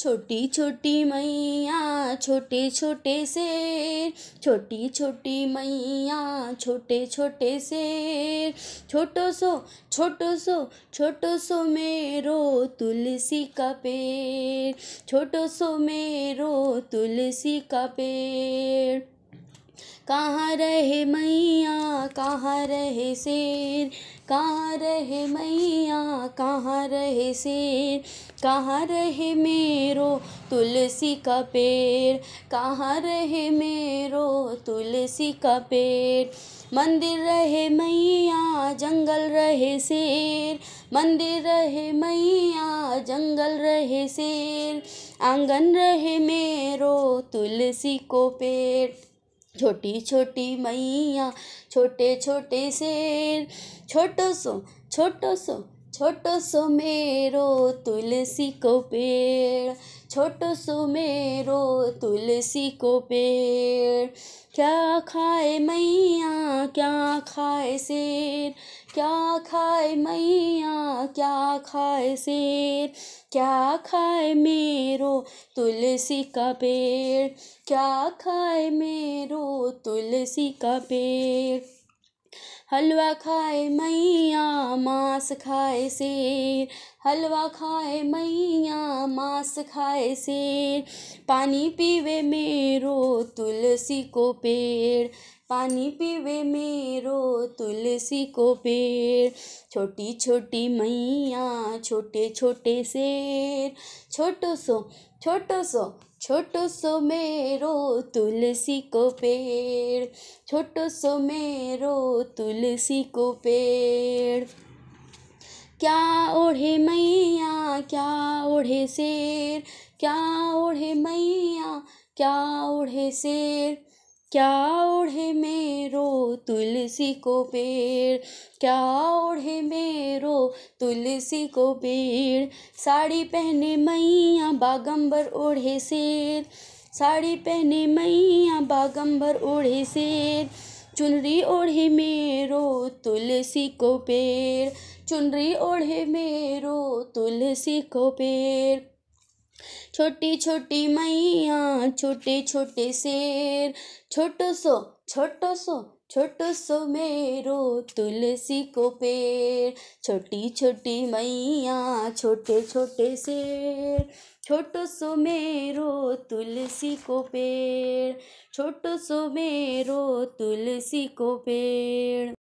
छोटी छोटी मैया छोटे छोटे शेर छोटी छोटी मैया छोटे छोटे शेर छोटो सो छोटो सो छोटो सो मेरो तुलसी का पेड़ छोटो सो मेरो तुलसी का पेड़ कहाँ रहे मैया कहाँ रहे शेर कहाँ रहे मैया कहाँ रहे शेर कहाँ रहे मेरो तुलसी का पेड़ कहाँ रहे मेरो तुलसी का पेड़ मंदिर रहे मैया जंगल रहे शेर मंदिर रहे मैया जंगल रहे शेर आंगन रहे मेरो तुलसी को पेड़ छोटी छोटी मैया छोटे छोटे शेर छोटो सो छोटो सो छोटो सो मेरो तुलसी को पेड़ छोटो सो मेरो तुलसी को पेड़ क्या खाए मैया क्या खाए शेर क्या खाए मैया क्या खाए शेर क्या खाए मेरो तुलसी का पेड़ क्या खाए मेरो तुलसी का पेड़ हलवा खाए मैया मांस खाए शेर हलवा खाए मैया मांस खाए शेर पानी पीवे मेरो तुलसी को पेड़ पानी पीवे मेरो तुलसी को पेड़ छोटी छोटी मैया छोटे छोटे शेर छोटो सो छोटो सो छोटो सो मेरो तुलसी को पेड़ छोटो सो मेरो तुलसी को पेड़ क्या ओढ़े मैया क्या ओढ़े शेर क्या ओढ़े मैया क्या ओढ़े शेर क्या ओढ़े मेरो तुलसी को पेड़ क्या ओढ़े मेरो तुलसी को पेड़ साड़ी पहने मैया बागंबर ओढ़े शेर साड़ी पहने मैया बागंबर ओढ़े शेर चुनरी ओढ़े मेरो तुलसी को पेड़ चुनरी ओढ़े मेरो तुलसी को पेड़ छोटी छोटी मैया छोटे छोटे शेर छोटो सो छोटो सो छोटो सो मेरो तुलसी को पेड़ छोटी छोटी मैया छोटे छोटे शेर छोटो सो मेरो तुलसी को पेड़ छोटो सो मेरो तुलसी को पेड़